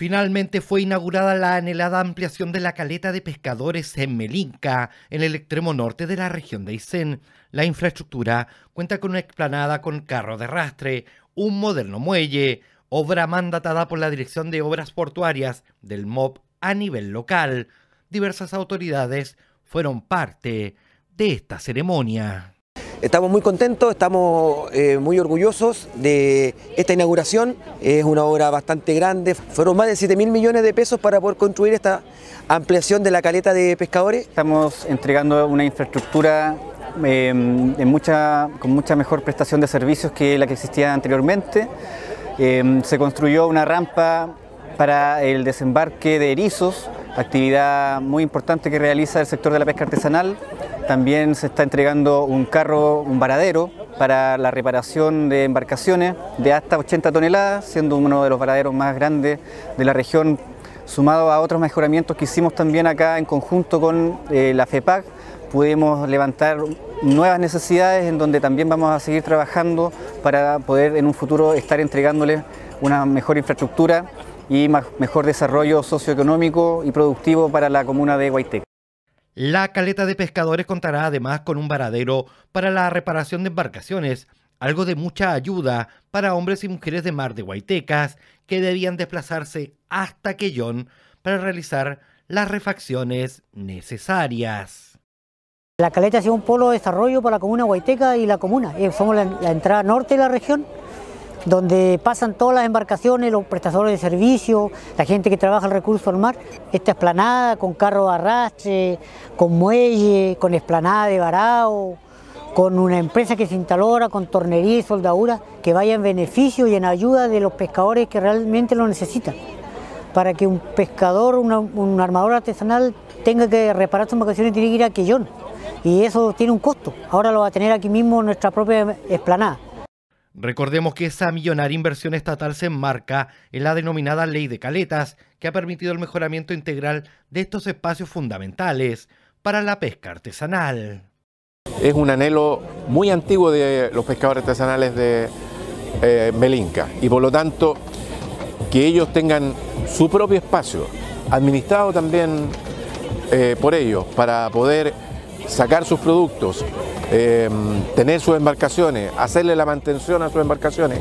Finalmente fue inaugurada la anhelada ampliación de la caleta de pescadores en Melinca, en el extremo norte de la región de Aysén. La infraestructura cuenta con una explanada con carro de rastre, un moderno muelle, obra mandatada por la Dirección de Obras Portuarias del MOP a nivel local. Diversas autoridades fueron parte de esta ceremonia. Estamos muy contentos, estamos eh, muy orgullosos de esta inauguración. Es una obra bastante grande. Fueron más de 7 mil millones de pesos para poder construir esta ampliación de la caleta de pescadores. Estamos entregando una infraestructura em, con mucha mejor prestación de servicios que la que existía anteriormente. Em, se construyó una rampa para el desembarque de erizos, actividad muy importante que realiza el sector de la pesca artesanal también se está entregando un carro, un varadero, para la reparación de embarcaciones de hasta 80 toneladas, siendo uno de los varaderos más grandes de la región, sumado a otros mejoramientos que hicimos también acá en conjunto con eh, la FEPAC, pudimos levantar nuevas necesidades en donde también vamos a seguir trabajando para poder en un futuro estar entregándoles una mejor infraestructura y mejor desarrollo socioeconómico y productivo para la comuna de Guaiteca. La caleta de pescadores contará además con un varadero para la reparación de embarcaciones, algo de mucha ayuda para hombres y mujeres de mar de Guaitecas que debían desplazarse hasta Quellón para realizar las refacciones necesarias. La caleta ha sido un polo de desarrollo para la comuna Guaiteca y la comuna. Eh, somos la entrada norte de la región donde pasan todas las embarcaciones, los prestadores de servicio, la gente que trabaja el recurso al mar. Esta esplanada con carro de arrastre, con muelle, con esplanada de varao, con una empresa que se instalora, con tornería y soldadura, que vaya en beneficio y en ayuda de los pescadores que realmente lo necesitan, para que un pescador, un armador artesanal tenga que reparar sus y tiene que ir a Quillón, y eso tiene un costo. Ahora lo va a tener aquí mismo nuestra propia esplanada. Recordemos que esa millonaria inversión estatal se enmarca en la denominada Ley de Caletas, que ha permitido el mejoramiento integral de estos espacios fundamentales para la pesca artesanal. Es un anhelo muy antiguo de los pescadores artesanales de eh, Melinca y por lo tanto que ellos tengan su propio espacio, administrado también eh, por ellos, para poder sacar sus productos, em, tener sus embarcaciones, hacerle la mantención a sus embarcaciones,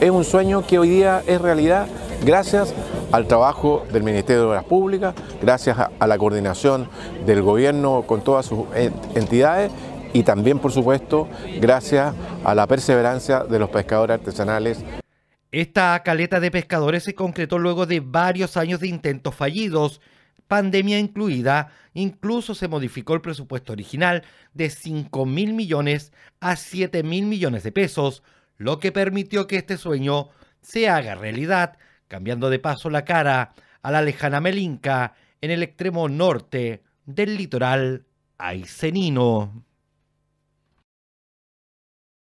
es un sueño que hoy día es realidad gracias al trabajo del Ministerio de Obras Públicas, gracias a la coordinación del gobierno con todas sus entidades y también, por supuesto, gracias a la perseverancia de los pescadores artesanales. Esta caleta de pescadores se concretó luego de varios años de intentos fallidos pandemia incluida, incluso se modificó el presupuesto original de 5 mil millones a 7 mil millones de pesos, lo que permitió que este sueño se haga realidad, cambiando de paso la cara a la lejana Melinca en el extremo norte del litoral Aysenino.